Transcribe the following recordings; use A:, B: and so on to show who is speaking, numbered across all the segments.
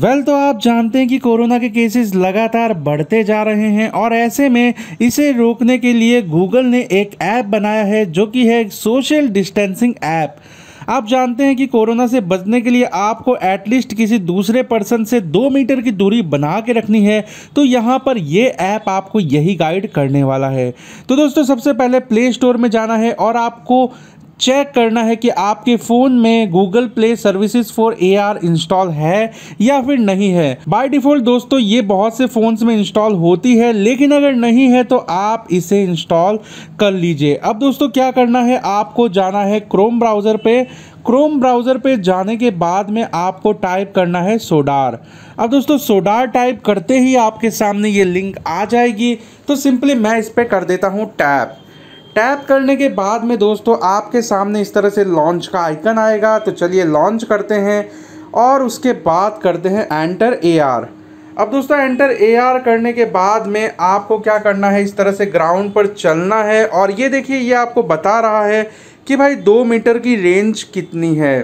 A: well well, तो आप जानते हैं कि कोरोना के केसेस लगातार बढ़ते जा रहे हैं और ऐसे में इसे रोकने के लिए गूगल ने एक ऐप बनाया है जो कि है सोशल डिस्टेंसिंग ऐप आप जानते हैं कि कोरोना से बचने के लिए आपको एटलीस्ट किसी दूसरे पर्सन से दो मीटर की दूरी बना के रखनी है तो यहाँ पर ये ऐप आपको यही गाइड करने वाला है तो दोस्तों सबसे पहले प्ले स्टोर में जाना है और आपको चेक करना है कि आपके फ़ोन में Google Play services for AR install है या फिर नहीं है बाय डिफ़ॉल्ट दोस्तों ये बहुत से फ़ोन्स में इंस्टॉल होती है लेकिन अगर नहीं है तो आप इसे इंस्टॉल कर लीजिए अब दोस्तों क्या करना है आपको जाना है क्रोम ब्राउज़र पे क्रोम ब्राउज़र पे जाने के बाद में आपको टाइप करना है सोडार अब दोस्तों सोडार टाइप करते ही आपके सामने ये लिंक आ जाएगी तो सिंपली मैं इस पर कर देता हूँ टैप टैप करने के बाद में दोस्तों आपके सामने इस तरह से लॉन्च का आइकन आएगा तो चलिए लॉन्च करते हैं और उसके बाद करते हैं एंटर ए आर अब दोस्तों एंटर ए आर करने के बाद में आपको क्या करना है इस तरह से ग्राउंड पर चलना है और ये देखिए ये आपको बता रहा है कि भाई दो मीटर की रेंज कितनी है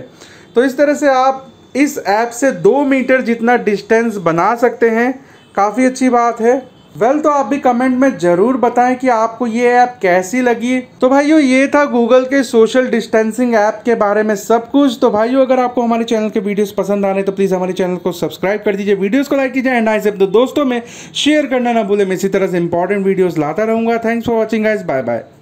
A: तो इस तरह से आप इस ऐप से दो मीटर जितना डिस्टेंस बना सकते हैं काफ़ी अच्छी बात है वेल well, तो आप भी कमेंट में ज़रूर बताएं कि आपको ये ऐप कैसी लगी तो भाइयों ये था गूगल के सोशल डिस्टेंसिंग ऐप के बारे में सब कुछ तो भाइयों अगर आपको हमारे चैनल के वीडियोस पसंद आ रहे तो प्लीज़ हमारे चैनल को सब्सक्राइब कर दीजिए वीडियोस को लाइक कीजिए एंड आई सब दोस्तों में शेयर करना ना भूलें मैं इसी तरह से इंपॉर्टेंट वीडियोज़ लाता रहूँगा thanks for watching guys bye bye